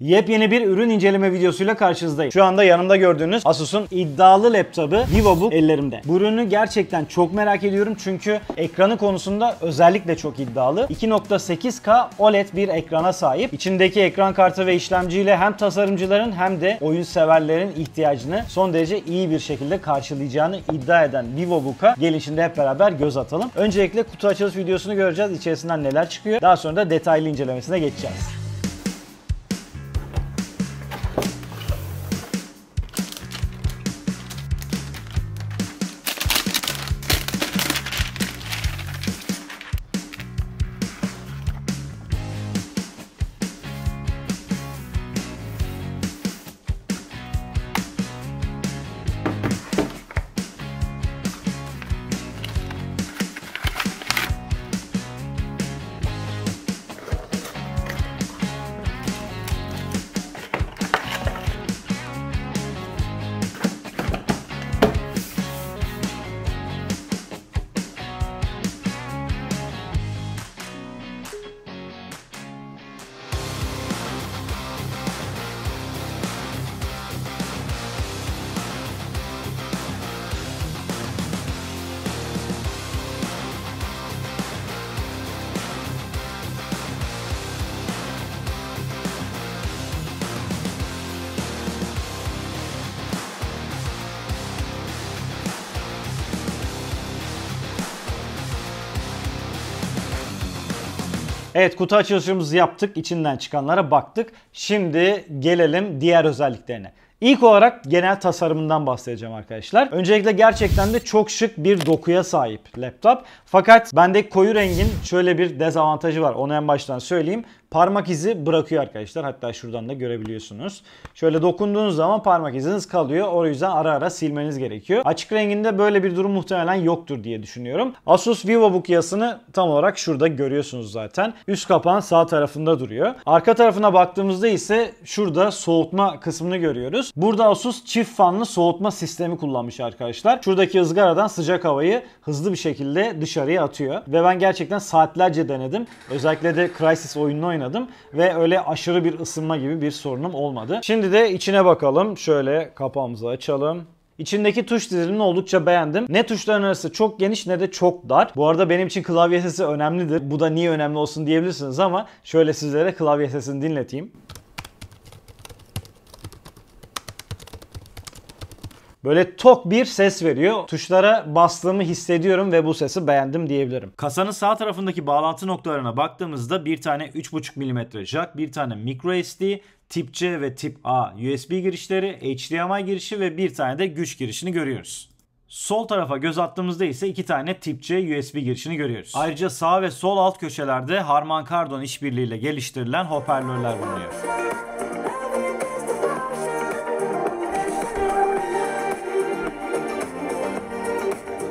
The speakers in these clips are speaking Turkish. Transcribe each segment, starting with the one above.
Yepyeni bir ürün inceleme videosuyla karşınızdayım. Şu anda yanımda gördüğünüz Asus'un iddialı laptopu VivoBook ellerimde. Bu ürünü gerçekten çok merak ediyorum çünkü ekranı konusunda özellikle çok iddialı. 2.8K OLED bir ekrana sahip. İçindeki ekran kartı ve işlemciyle hem tasarımcıların hem de oyun severlerin ihtiyacını son derece iyi bir şekilde karşılayacağını iddia eden VivoBook'a gelin şimdi hep beraber göz atalım. Öncelikle kutu açılış videosunu göreceğiz. İçerisinden neler çıkıyor. Daha sonra da detaylı incelemesine geçeceğiz. Evet kutu açılışımızı yaptık. içinden çıkanlara baktık. Şimdi gelelim diğer özelliklerine. İlk olarak genel tasarımından bahsedeceğim arkadaşlar. Öncelikle gerçekten de çok şık bir dokuya sahip laptop. Fakat bende koyu rengin şöyle bir dezavantajı var. Onu en baştan söyleyeyim parmak izi bırakıyor arkadaşlar. Hatta şuradan da görebiliyorsunuz. Şöyle dokunduğunuz zaman parmak iziniz kalıyor. O yüzden ara ara silmeniz gerekiyor. Açık renginde böyle bir durum muhtemelen yoktur diye düşünüyorum. Asus VivoBook yasını tam olarak şurada görüyorsunuz zaten. Üst kapağın sağ tarafında duruyor. Arka tarafına baktığımızda ise şurada soğutma kısmını görüyoruz. Burada Asus çift fanlı soğutma sistemi kullanmış arkadaşlar. Şuradaki ızgaradan sıcak havayı hızlı bir şekilde dışarıya atıyor. Ve ben gerçekten saatlerce denedim. Özellikle de Crysis oyununu oynadım ve öyle aşırı bir ısınma gibi bir sorunum olmadı. Şimdi de içine bakalım. Şöyle kapağımızı açalım. İçindeki tuş dizilimini oldukça beğendim. Ne tuşların arası çok geniş ne de çok dar. Bu arada benim için klavye sesi önemlidir. Bu da niye önemli olsun diyebilirsiniz ama şöyle sizlere klavye sesini dinleteyim. Böyle tok bir ses veriyor. Tuşlara bastığımı hissediyorum ve bu sesi beğendim diyebilirim. Kasanın sağ tarafındaki bağlantı noktalarına baktığımızda bir tane 3.5 mm jack, bir tane microSD, tip C ve tip A USB girişleri, HDMI girişi ve bir tane de güç girişini görüyoruz. Sol tarafa göz attığımızda ise iki tane tip C USB girişini görüyoruz. Ayrıca sağ ve sol alt köşelerde Harman Kardon işbirliğiyle geliştirilen hoparlörler bulunuyor.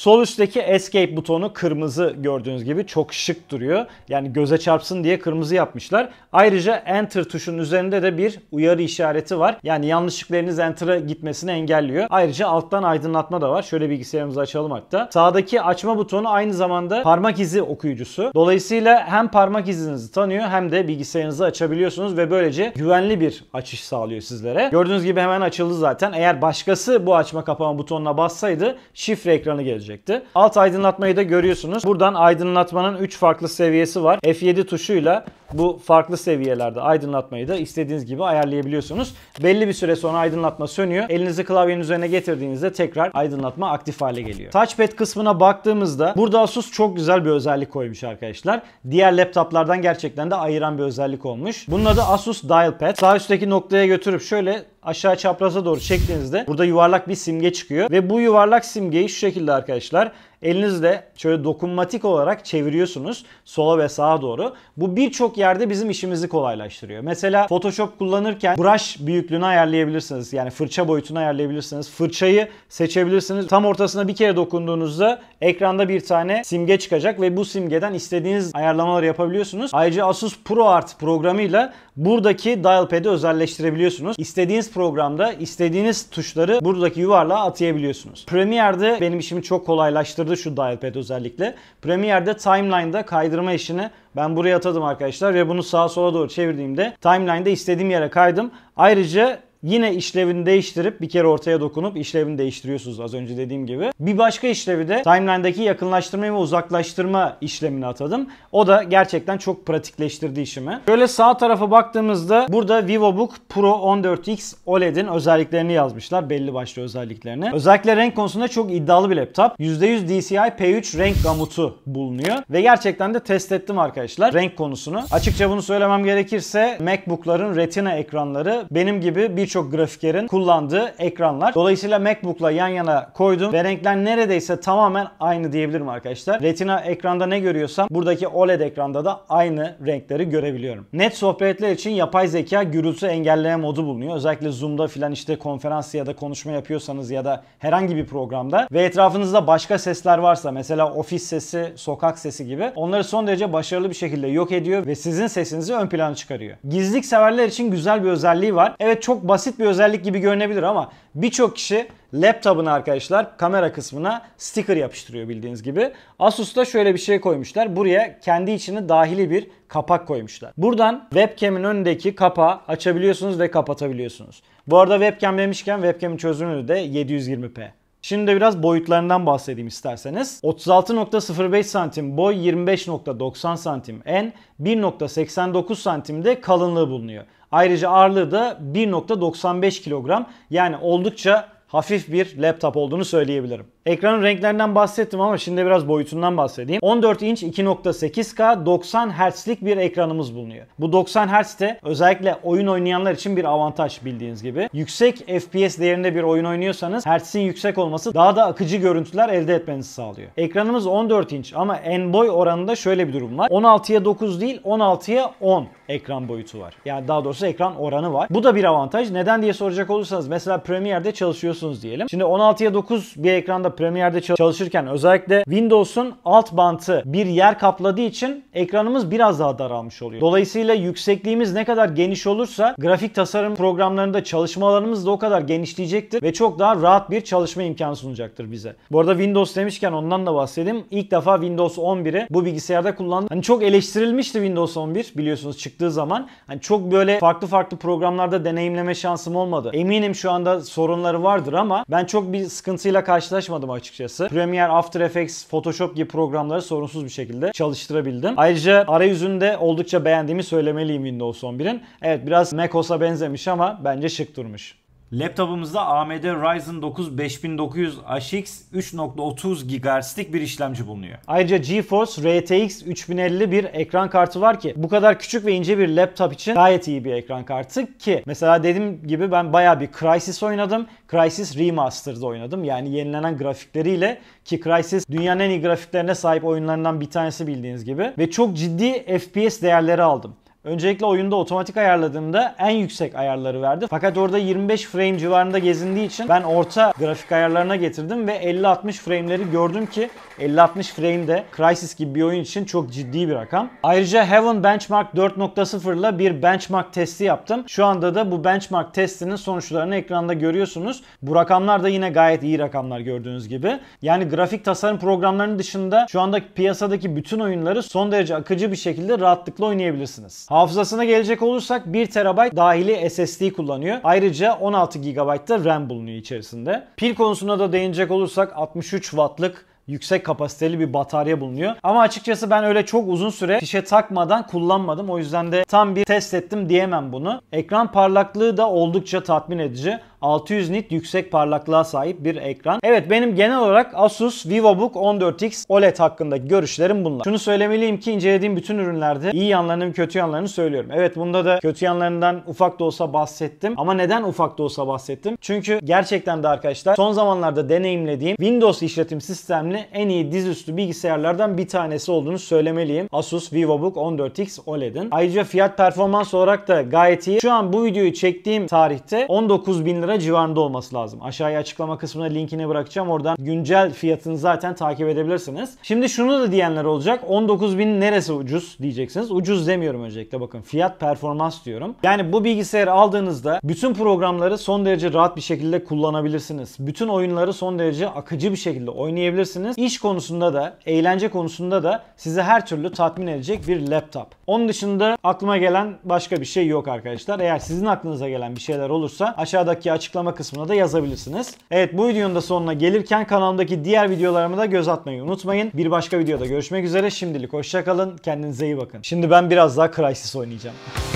Sol üstteki Escape butonu kırmızı gördüğünüz gibi çok şık duruyor. Yani göze çarpsın diye kırmızı yapmışlar. Ayrıca Enter tuşunun üzerinde de bir uyarı işareti var. Yani yanlışlıklarınız Enter'a gitmesini engelliyor. Ayrıca alttan aydınlatma da var. Şöyle bilgisayarımızı açalım hatta. Sağdaki açma butonu aynı zamanda parmak izi okuyucusu. Dolayısıyla hem parmak izinizi tanıyor hem de bilgisayarınızı açabiliyorsunuz ve böylece güvenli bir açış sağlıyor sizlere. Gördüğünüz gibi hemen açıldı zaten. Eğer başkası bu açma kapama butonuna bassaydı şifre ekranı gelecek gerekecekti. Alt aydınlatmayı da görüyorsunuz. Buradan aydınlatmanın 3 farklı seviyesi var. F7 tuşuyla bu farklı seviyelerde aydınlatmayı da istediğiniz gibi ayarlayabiliyorsunuz. Belli bir süre sonra aydınlatma sönüyor. Elinizi klavyenin üzerine getirdiğinizde tekrar aydınlatma aktif hale geliyor. Touchpad kısmına baktığımızda burada Asus çok güzel bir özellik koymuş arkadaşlar. Diğer laptoplardan gerçekten de ayıran bir özellik olmuş. Bunun adı Asus Dialpad. Sağ üstteki noktaya götürüp şöyle aşağı çapraza doğru çektiğinizde burada yuvarlak bir simge çıkıyor. Ve bu yuvarlak simgeyi şu şekilde arkadaşlar Elinizle şöyle dokunmatik olarak çeviriyorsunuz sola ve sağa doğru. Bu birçok yerde bizim işimizi kolaylaştırıyor. Mesela Photoshop kullanırken brush büyüklüğünü ayarlayabilirsiniz. Yani fırça boyutunu ayarlayabilirsiniz. Fırçayı seçebilirsiniz. Tam ortasına bir kere dokunduğunuzda ekranda bir tane simge çıkacak ve bu simgeden istediğiniz ayarlamaları yapabiliyorsunuz. Ayrıca Asus ProArt programıyla buradaki dial pad'i özelleştirebiliyorsunuz. İstediğiniz programda istediğiniz tuşları buradaki yuvarlığa atayabiliyorsunuz. Premiere'de benim işimi çok kolaylaştırdı başladı şu Dialpad özellikle. Premiere'de timeline'da kaydırma işini ben buraya atadım arkadaşlar ve bunu sağa sola doğru çevirdiğimde timeline'da istediğim yere kaydım. Ayrıca Yine işlevini değiştirip bir kere ortaya dokunup işlevini değiştiriyorsunuz az önce dediğim gibi. Bir başka işlevi de timeline'daki yakınlaştırma ve uzaklaştırma işlemini atadım. O da gerçekten çok pratikleştirdi işimi. Şöyle sağ tarafa baktığımızda burada VivoBook Pro 14X OLED'in özelliklerini yazmışlar. Belli başlı özelliklerini. Özellikle renk konusunda çok iddialı bir laptop. %100 DCI P3 renk gamutu bulunuyor. Ve gerçekten de test ettim arkadaşlar renk konusunu. Açıkça bunu söylemem gerekirse MacBook'ların retina ekranları benim gibi birçok birçok grafikerin kullandığı ekranlar. Dolayısıyla MacBook'la yan yana koydum ve renkler neredeyse tamamen aynı diyebilirim arkadaşlar. Retina ekranda ne görüyorsam buradaki OLED ekranda da aynı renkleri görebiliyorum. Net sohbetler için yapay zeka gürültü engelleme modu bulunuyor. Özellikle Zoom'da filan işte konferans ya da konuşma yapıyorsanız ya da herhangi bir programda ve etrafınızda başka sesler varsa mesela ofis sesi, sokak sesi gibi onları son derece başarılı bir şekilde yok ediyor ve sizin sesinizi ön plana çıkarıyor. Gizlilik severler için güzel bir özelliği var. Evet çok basit basit bir özellik gibi görünebilir ama birçok kişi laptop'ına arkadaşlar kamera kısmına sticker yapıştırıyor bildiğiniz gibi. Asus da şöyle bir şey koymuşlar. Buraya kendi içine dahili bir kapak koymuşlar. Buradan webcam'in önündeki kapağı açabiliyorsunuz ve kapatabiliyorsunuz. Bu arada webcam demişken webcam'in çözünürlüğü de 720p. Şimdi de biraz boyutlarından bahsedeyim isterseniz. 36.05 santim boy, 25.90 santim en, 1.89 de kalınlığı bulunuyor. Ayrıca ağırlığı da 1.95 kilogram yani oldukça hafif bir laptop olduğunu söyleyebilirim. Ekranın renklerinden bahsettim ama şimdi biraz boyutundan bahsedeyim. 14 inç 2.8K 90 Hz'lik bir ekranımız bulunuyor. Bu 90 Hz de özellikle oyun oynayanlar için bir avantaj bildiğiniz gibi. Yüksek FPS değerinde bir oyun oynuyorsanız Hz'in yüksek olması daha da akıcı görüntüler elde etmenizi sağlıyor. Ekranımız 14 inç ama en boy oranında şöyle bir durum var. 16'ya 9 değil 16'ya 10 ekran boyutu var. Yani daha doğrusu ekran oranı var. Bu da bir avantaj. Neden diye soracak olursanız mesela Premiere'de çalışıyorsunuz diyelim. Şimdi 16'ya 9 bir ekranda Premiere'de çalışırken özellikle Windows'un alt bantı bir yer kapladığı için ekranımız biraz daha daralmış oluyor. Dolayısıyla yüksekliğimiz ne kadar geniş olursa grafik tasarım programlarında çalışmalarımız da o kadar genişleyecektir ve çok daha rahat bir çalışma imkanı sunacaktır bize. Bu arada Windows demişken ondan da bahsedeyim. İlk defa Windows 11'i bu bilgisayarda kullandım. Hani çok eleştirilmişti Windows 11 biliyorsunuz çıktığı zaman. Hani çok böyle farklı farklı programlarda deneyimleme şansım olmadı. Eminim şu anda sorunları vardır ama ben çok bir sıkıntıyla karşılaşmadım zorlanmadım açıkçası. Premiere, After Effects, Photoshop gibi programları sorunsuz bir şekilde çalıştırabildim. Ayrıca arayüzünde oldukça beğendiğimi söylemeliyim Windows 11'in. Evet biraz macOS'a benzemiş ama bence şık durmuş. Laptopumuzda AMD Ryzen 9 5900 hx 3.30 GHz'lik bir işlemci bulunuyor. Ayrıca GeForce RTX 3050 bir ekran kartı var ki bu kadar küçük ve ince bir laptop için gayet iyi bir ekran kartı ki mesela dediğim gibi ben baya bir Crysis oynadım. Crysis Remastered'da oynadım. Yani yenilenen grafikleriyle ki Crysis dünyanın en iyi grafiklerine sahip oyunlarından bir tanesi bildiğiniz gibi ve çok ciddi FPS değerleri aldım. Öncelikle oyunda otomatik ayarladığımda en yüksek ayarları verdi. Fakat orada 25 frame civarında gezindiği için ben orta grafik ayarlarına getirdim ve 50-60 frame'leri gördüm ki 50-60 frame de Crysis gibi bir oyun için çok ciddi bir rakam. Ayrıca Heaven Benchmark 4.0 ile bir benchmark testi yaptım. Şu anda da bu benchmark testinin sonuçlarını ekranda görüyorsunuz. Bu rakamlar da yine gayet iyi rakamlar gördüğünüz gibi. Yani grafik tasarım programlarının dışında şu anda piyasadaki bütün oyunları son derece akıcı bir şekilde rahatlıkla oynayabilirsiniz. Hafızasına gelecek olursak 1 TB dahili SSD kullanıyor. Ayrıca 16 GB da RAM bulunuyor içerisinde. Pil konusuna da değinecek olursak 63 wattlık yüksek kapasiteli bir batarya bulunuyor. Ama açıkçası ben öyle çok uzun süre şişe takmadan kullanmadım. O yüzden de tam bir test ettim diyemem bunu. Ekran parlaklığı da oldukça tatmin edici. 600 nit yüksek parlaklığa sahip bir ekran. Evet benim genel olarak Asus VivoBook 14X OLED hakkındaki görüşlerim bunlar. Şunu söylemeliyim ki incelediğim bütün ürünlerde iyi yanlarını kötü yanlarını söylüyorum. Evet bunda da kötü yanlarından ufak da olsa bahsettim. Ama neden ufak da olsa bahsettim? Çünkü gerçekten de arkadaşlar son zamanlarda deneyimlediğim Windows işletim sistemli en iyi dizüstü bilgisayarlardan bir tanesi olduğunu söylemeliyim. Asus VivoBook 14X OLED'in. Ayrıca fiyat performans olarak da gayet iyi. Şu an bu videoyu çektiğim tarihte 19 bin lira lira civarında olması lazım. Aşağıya açıklama kısmına linkini bırakacağım. Oradan güncel fiyatını zaten takip edebilirsiniz. Şimdi şunu da diyenler olacak. 19.000 neresi ucuz diyeceksiniz. Ucuz demiyorum öncelikle bakın. Fiyat performans diyorum. Yani bu bilgisayarı aldığınızda bütün programları son derece rahat bir şekilde kullanabilirsiniz. Bütün oyunları son derece akıcı bir şekilde oynayabilirsiniz. İş konusunda da, eğlence konusunda da size her türlü tatmin edecek bir laptop. Onun dışında aklıma gelen başka bir şey yok arkadaşlar. Eğer sizin aklınıza gelen bir şeyler olursa aşağıdaki aç açıklama kısmına da yazabilirsiniz. Evet bu videonun da sonuna gelirken kanalımdaki diğer videolarımı da göz atmayı unutmayın. Bir başka videoda görüşmek üzere. Şimdilik hoşçakalın. Kendinize iyi bakın. Şimdi ben biraz daha Crysis oynayacağım.